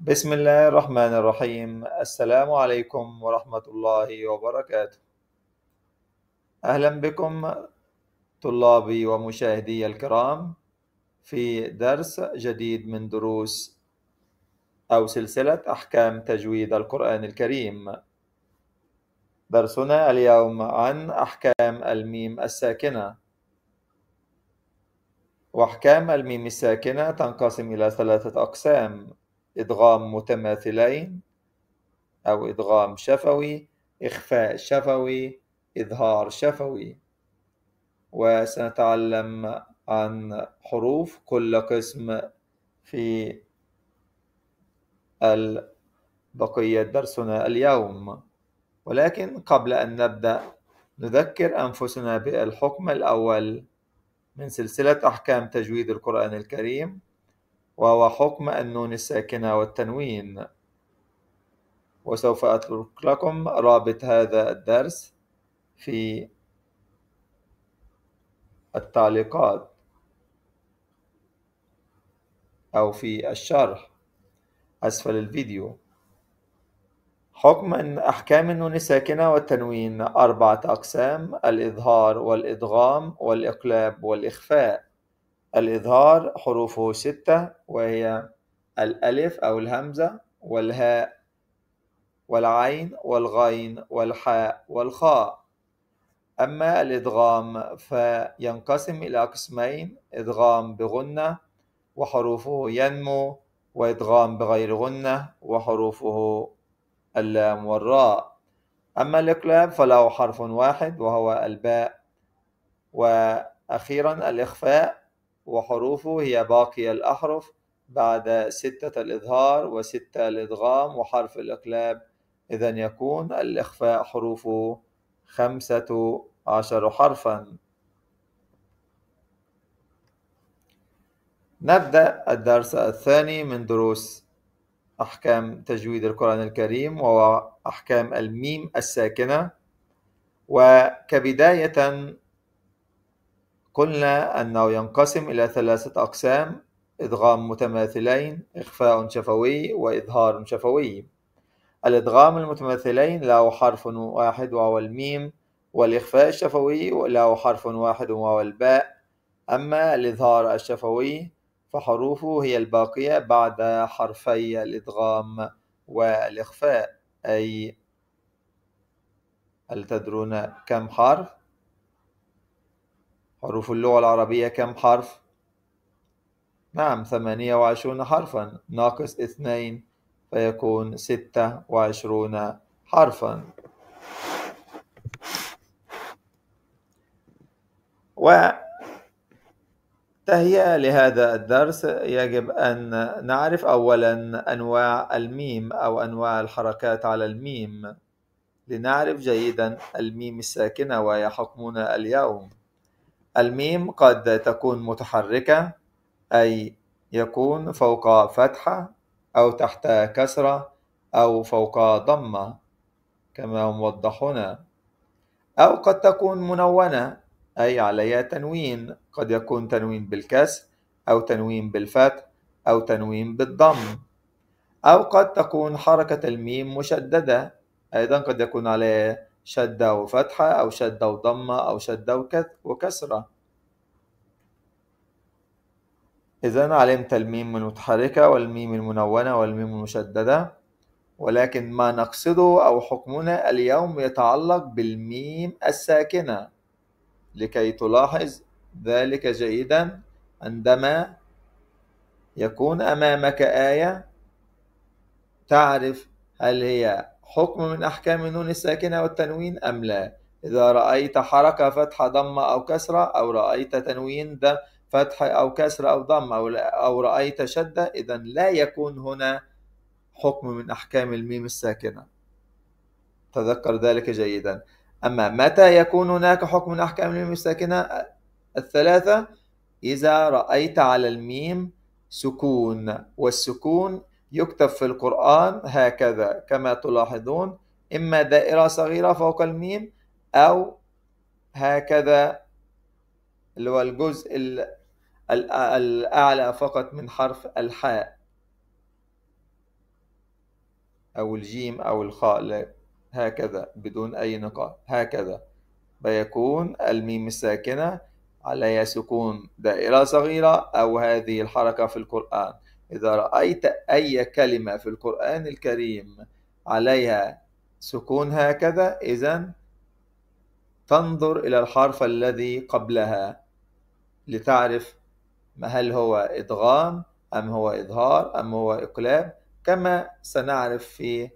بسم الله الرحمن الرحيم السلام عليكم ورحمة الله وبركاته أهلا بكم طلابي ومشاهدي الكرام في درس جديد من دروس أو سلسلة أحكام تجويد القرآن الكريم درسنا اليوم عن أحكام الميم الساكنة وأحكام الميم الساكنة تنقسم إلى ثلاثة أقسام إدغام متماثلين أو إدغام شفوي إخفاء شفوي إظهار شفوي وسنتعلم عن حروف كل قسم في بقية درسنا اليوم ولكن قبل أن نبدأ نذكر أنفسنا بالحكم الأول من سلسلة أحكام تجويد القرآن الكريم وهو حكم النون الساكنة والتنوين وسوف أترك لكم رابط هذا الدرس في التعليقات أو في الشرح أسفل الفيديو حكم أحكام النون الساكنة والتنوين أربعة أقسام الإظهار والإدغام والإقلاب والإخفاء الإظهار حروفه ستة وهي الألف أو الهمزة والهاء والعين والغين والحاء والخاء أما الإدغام فينقسم إلى قسمين إدغام بغنة وحروفه ينمو وإدغام بغير غنة وحروفه اللام والراء أما الإقلاب فله حرف واحد وهو الباء وأخيرا الإخفاء وحروفه هي باقي الأحرف بعد ستة الإظهار وستة الإدغام وحرف الإقلاب إذا يكون الإخفاء حروفه خمسة عشر حرفا نبدأ الدرس الثاني من دروس أحكام تجويد القرآن الكريم وهو أحكام الميم الساكنة وكبداية قلنا أنه ينقسم إلى ثلاثة أقسام إدغام متماثلين إخفاء شفوي وإظهار شفوي الإدغام المتماثلين له حرف واحد وهو الميم والإخفاء الشفوي له حرف واحد وهو الباء أما الإظهار الشفوي فحروفه هي الباقية بعد حرفي الإدغام والإخفاء أي هل تدرون كم حرف؟ حروف اللغة العربية كم حرف؟ نعم ثمانية وعشرون حرفا ناقص اثنين فيكون ستة وعشرون حرفا و تهيئة لهذا الدرس يجب أن نعرف أولا أنواع الميم أو أنواع الحركات على الميم لنعرف جيدا الميم الساكنة وهي حكمنا اليوم الميم قد تكون متحركة أي يكون فوق فتحة أو تحت كسرة أو فوق ضمة كما موضح هنا أو قد تكون منونة أي عليها تنوين قد يكون تنوين بالكسر أو تنوين بالفتح أو تنوين بالضم أو قد تكون حركة الميم مشددة أيضا قد يكون عليها شدة وفتحة أو شدة وضمة أو شدة وكسرة إذا علمت الميم المتحركة والميم المنونة والميم المشددة ولكن ما نقصده أو حكمنا اليوم يتعلق بالميم الساكنة لكي تلاحظ ذلك جيدا عندما يكون أمامك آية تعرف هل هي حكم من أحكام النون الساكنة والتنوين أم لا إذا رأيت حركة فتحة ضمة أو كسرة أو رأيت تنوين ده فتح أو كسر أو ضمة أو, أو رأيت شدة إذا لا يكون هنا حكم من أحكام الميم الساكنة تذكر ذلك جيدا أما متى يكون هناك حكم من أحكام الميم الساكنة الثلاثة إذا رأيت على الميم سكون والسكون يكتب في القرآن هكذا كما تلاحظون إما دائرة صغيرة فوق الميم أو هكذا اللي هو الجزء الأعلى فقط من حرف الحاء أو الجيم أو الخاء هكذا بدون أي نقاط هكذا فيكون الميم الساكنة عليها سكون دائرة صغيرة أو هذه الحركة في القرآن إذا رأيت أي كلمة في القرآن الكريم عليها سكون هكذا إذا تنظر إلى الحرف الذي قبلها لتعرف ما هل هو إدغام أم هو إظهار أم هو إقلاب كما سنعرف في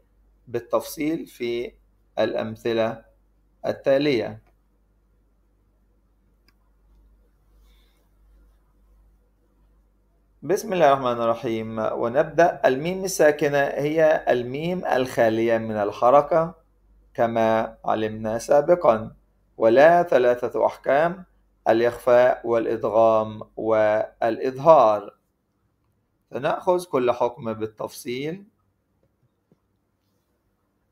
بالتفصيل في الأمثلة التالية بسم الله الرحمن الرحيم ونبدأ الميم الساكنة هي الميم الخالية من الحركة كما علمنا سابقا ولا ثلاثة أحكام الإخفاء والإدغام والإظهار سنأخذ كل حكم بالتفصيل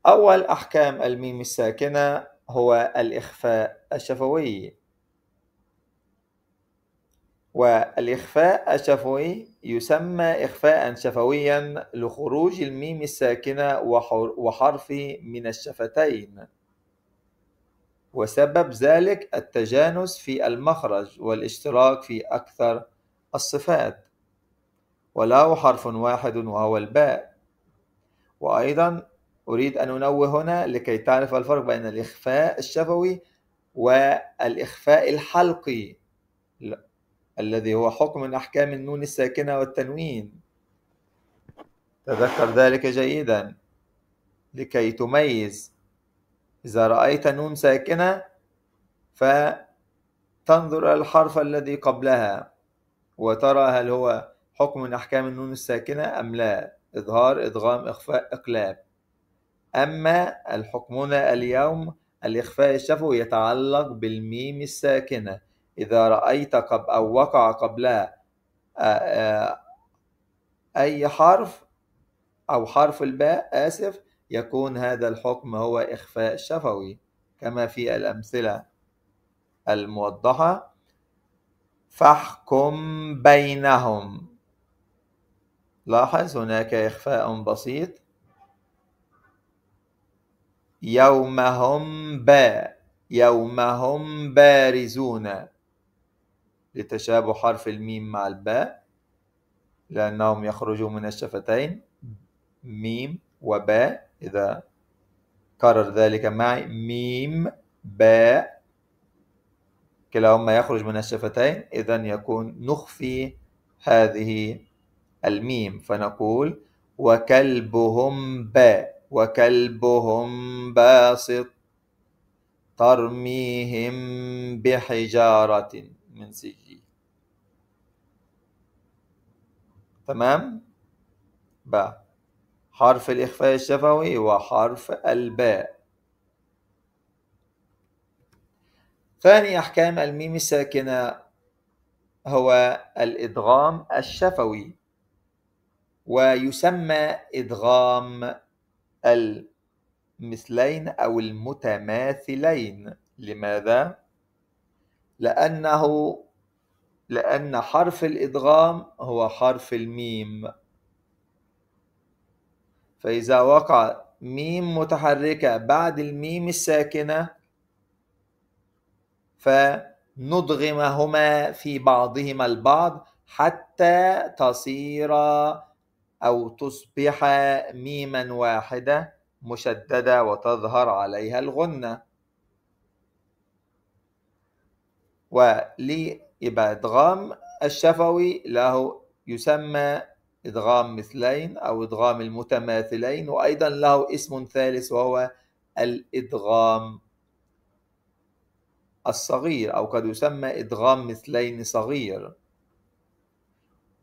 أول أحكام الميم الساكنة هو الإخفاء الشفوي والإخفاء الشفوي يسمى إخفاء شفويا لخروج الميم الساكنة وحرف من الشفتين وسبب ذلك التجانس في المخرج والاشتراك في أكثر الصفات وله حرف واحد وهو الباء وأيضا أريد أن أنوه هنا لكي تعرف الفرق بين الإخفاء الشفوي والإخفاء الحلقي الذي هو حكم من أحكام النون الساكنة والتنوين تذكر ذلك جيدا لكي تميز إذا رأيت نون ساكنة فتنظر إلى الحرف الذي قبلها وترى هل هو حكم من أحكام النون الساكنة أم لا إظهار إدغام إخفاء إقلاب أما الحكمنا اليوم الإخفاء الشفوي يتعلق بالميم الساكنة إذا رأيت قب أو وقع قبلها آه، آه، أي حرف أو حرف الباء آسف يكون هذا الحكم هو إخفاء شفوي كما في الأمثلة الموضحة فاحكم بينهم لاحظ هناك إخفاء بسيط يومهم با يومهم بارزون لتشابه حرف الميم مع الباء لأنهم يخرجوا من الشفتين ميم وباء إذا كرر ذلك معي ميم باء كلاهما يخرج من الشفتين إذا يكون نخفي هذه الميم فنقول وكلبهم باء وكلبهم باسط ترميهم بحجارة منسجي تمام باء حرف الإخفاء الشفوي وحرف الباء ثاني أحكام الميم الساكنة هو الإدغام الشفوي ويسمى إدغام المثلين أو المتماثلين لماذا؟ لأنه لأن حرف الإدغام هو حرف الميم فإذا وقع ميم متحركة بعد الميم الساكنة فندغمهما في بعضهما البعض حتى تصيرا أو تصبح ميما واحدة مشددة وتظهر عليها الغنة يبقى إدغام الشفوي له يسمى إدغام مثلين أو إدغام المتماثلين وأيضا له اسم ثالث وهو الإدغام الصغير أو قد يسمى إدغام مثلين صغير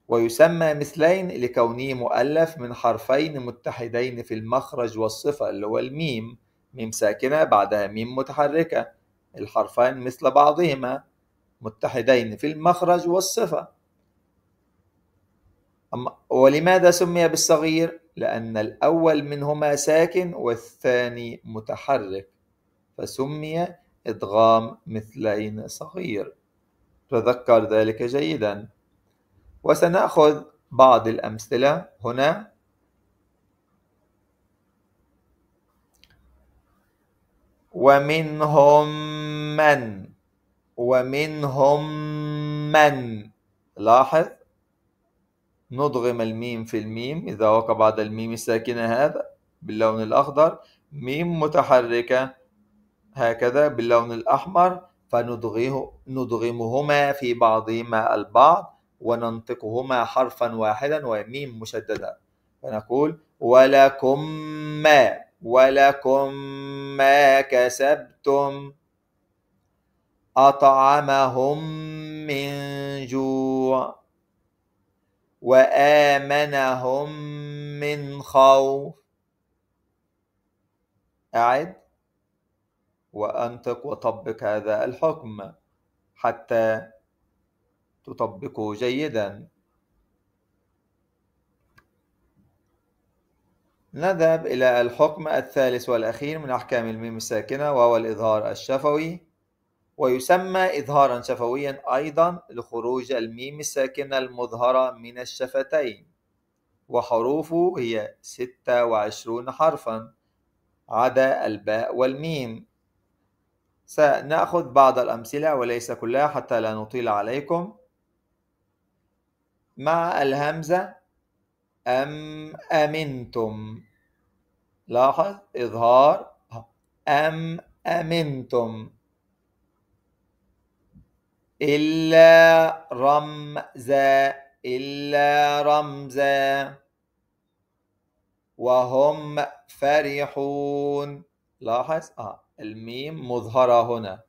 ويسمى مثلين لكونه مؤلف من حرفين متحدين في المخرج والصفة اللي هو الميم ميم ساكنة بعدها ميم متحركة الحرفان مثل بعضهما متحدين في المخرج والصفة أما ولماذا سمي بالصغير؟ لأن الأول منهما ساكن والثاني متحرك فسمي إدغام مثلين صغير تذكر ذلك جيدا وسنأخذ بعض الأمثلة هنا ومنهم من ومنهم من لاحظ نضغم الميم في الميم إذا وقع بعد الميم الساكنة هذا باللون الأخضر ميم متحركة هكذا باللون الأحمر فندغمهما نضغمهما في بعضهما البعض وننطقهما حرفا واحدا وميم مشددة فنقول ولكم ما ولكم ما كسبتم اطعمهم من جوع وامنهم من خوف اعد وانطق وطبق هذا الحكم حتى تطبقه جيدا نذهب إلى الحكم الثالث والأخير من أحكام الميم الساكنة وهو الإظهار الشفوي ويسمى إظهارا شفويا أيضا لخروج الميم الساكنة المظهرة من الشفتين وحروفه هي 26 حرفا عدا الباء والميم سنأخذ بعض الأمثلة وليس كلها حتى لا نطيل عليكم مع الهمزة أم أمنتم لاحظ إظهار أم أمنتم إلا رمزا إلا رمزا وهم فرحون لاحظ آه الميم مظهرة هنا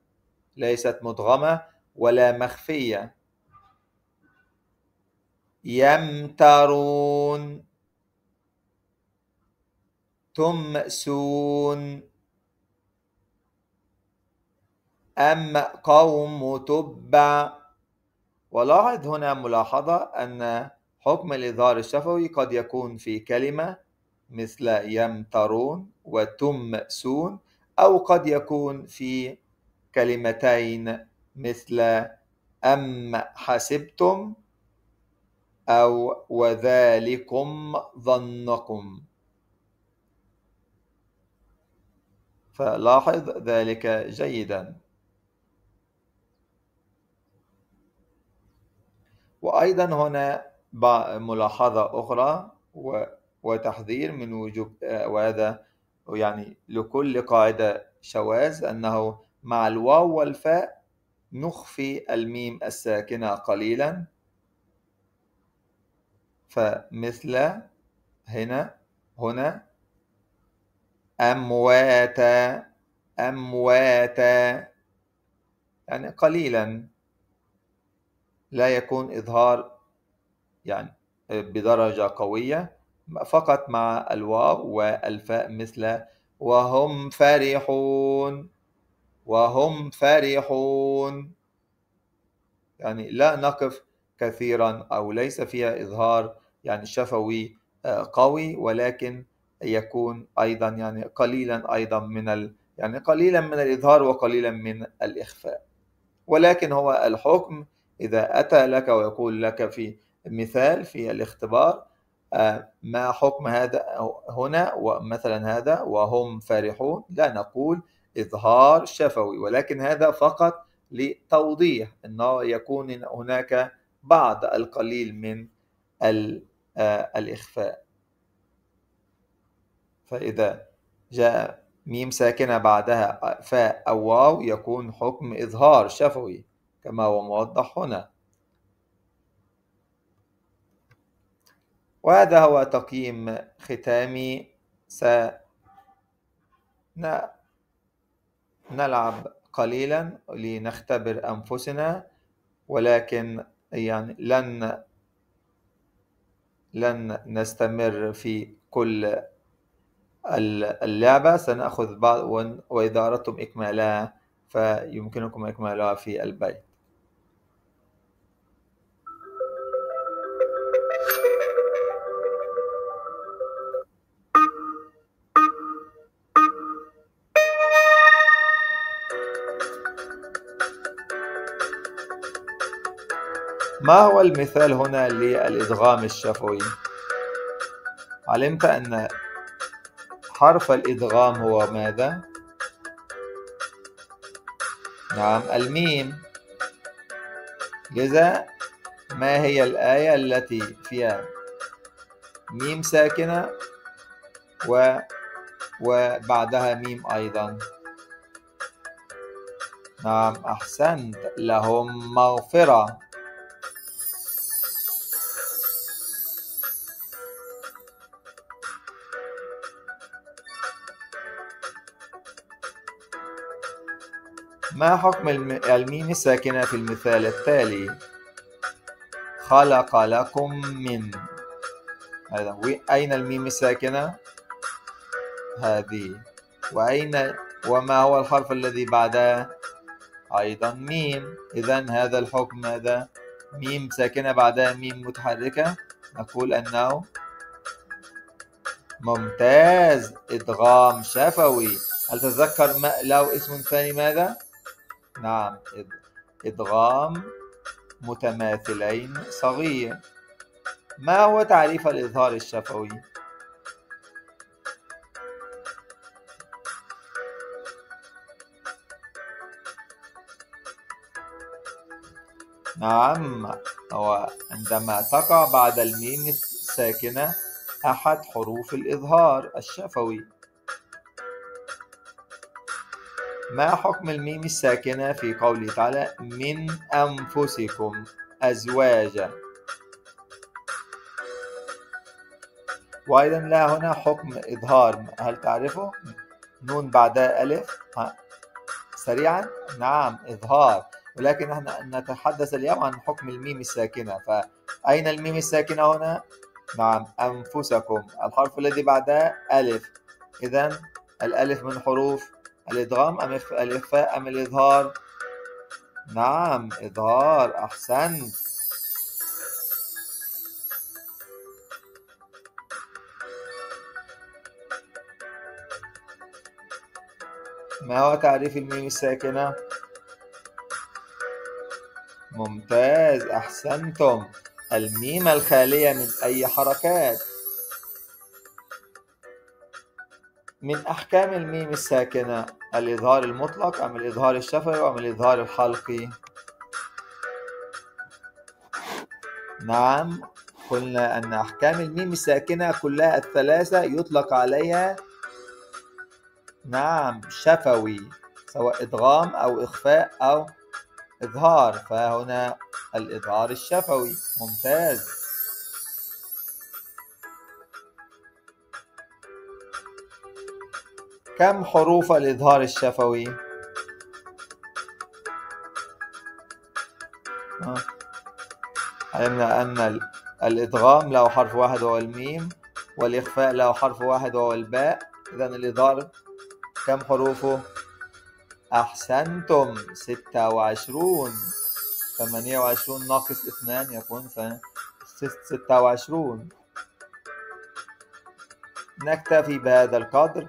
ليست مدغمة ولا مخفية يمترون تمسون أم قوم تبع ولاحظ هنا ملاحظة أن حكم الإظهار الشفوي قد يكون في كلمة مثل يمترون وتمسون أو قد يكون في كلمتين مثل أم حسبتم أو وذلكم ظنكم فلاحظ ذلك جيداً وأيضا هنا ملاحظة أخرى وتحذير من وجوب آه، وهذا يعني لكل قاعدة شواذ أنه مع الواو والفاء نخفي الميم الساكنة قليلا فمثل هنا هنا أمواتا أمواتا يعني قليلا لا يكون إظهار يعني آه، بدرجة قوية فقط مع الواو والفاء مثل وهم فرحون وهم فرحون يعني لا نقف كثيرا أو ليس فيها إظهار يعني شفوي آه، قوي ولكن يكون أيضا يعني قليلا أيضا من ال يعني قليلا من الإظهار وقليلا من الإخفاء ولكن هو الحكم إذا أتى لك ويقول لك في مثال في الاختبار آه، ما حكم هذا هنا ومثلا هذا وهم فرحون لا نقول إظهار شفوي ولكن هذا فقط لتوضيح أنه يكون هناك بعض القليل من آه، الإخفاء فإذا جاء ميم ساكنة بعدها فاء أو واو يكون حكم إظهار شفوي كما هو موضح هنا وهذا هو تقييم ختامي سنلعب قليلا لنختبر أنفسنا ولكن يعني لن لن نستمر في كل اللعبة سنأخذ بعض وإذا أردتم إكمالها فيمكنكم إكمالها في البيت ما هو المثال هنا للإدغام الشفوي؟ علمت أن حرف الإدغام هو ماذا؟ نعم الميم لذا ما هي الآية التي فيها ميم ساكنة و وبعدها ميم أيضا نعم أحسنت لهم مغفرة ما حكم الميم يعني الساكنة في المثال التالي خلق لكم من هذا أين الميم الساكنة هذه وأين وما هو الحرف الذي بعدها أيضا ميم إذا هذا الحكم ماذا؟ ميم ساكنة بعدها ميم متحركة نقول أنه ممتاز إدغام شفوي هل تتذكر ما لو اسم ثاني ماذا؟ نعم إدغام متماثلين صغير ما هو تعريف الإظهار الشفوي؟ نعم هو عندما تقع بعد الميم الساكنة أحد حروف الإظهار الشفوي ما حكم الميم الساكنة في قوله تعالى من أنفسكم أزواجا وأيضا لا هنا حكم إظهار هل تعرفه؟ نون بعدها ألف ها. سريعا نعم إظهار ولكن نحن نتحدث اليوم عن حكم الميم الساكنة فأين الميم الساكنة هنا؟ نعم أنفسكم الحرف الذي بعدها ألف إذا الألف من حروف الإدغام أم الإخفاء أم الإظهار نعم إظهار أحسنت ما هو تعريف الميم الساكنة؟ ممتاز أحسنتم الميم الخالية من أي حركات من أحكام الميم الساكنة الإظهار المطلق أم الإظهار الشفوي أم الإظهار الحلقي نعم قلنا أن أحكام الميم الساكنة كلها الثلاثة يطلق عليها نعم شفوي سواء إدغام أو إخفاء أو إظهار فهنا الإظهار الشفوي ممتاز كم حروف الإظهار الشفوي؟ علمنا أن الإدغام له حرف واحد وهو الميم والإخفاء له حرف واحد وهو الباء إذا الإظهار كم حروفه؟ أحسنتم ستة وعشرون ثمانية وعشرون ناقص اثنان يكون ستة وعشرون نكتفي بهذا القدر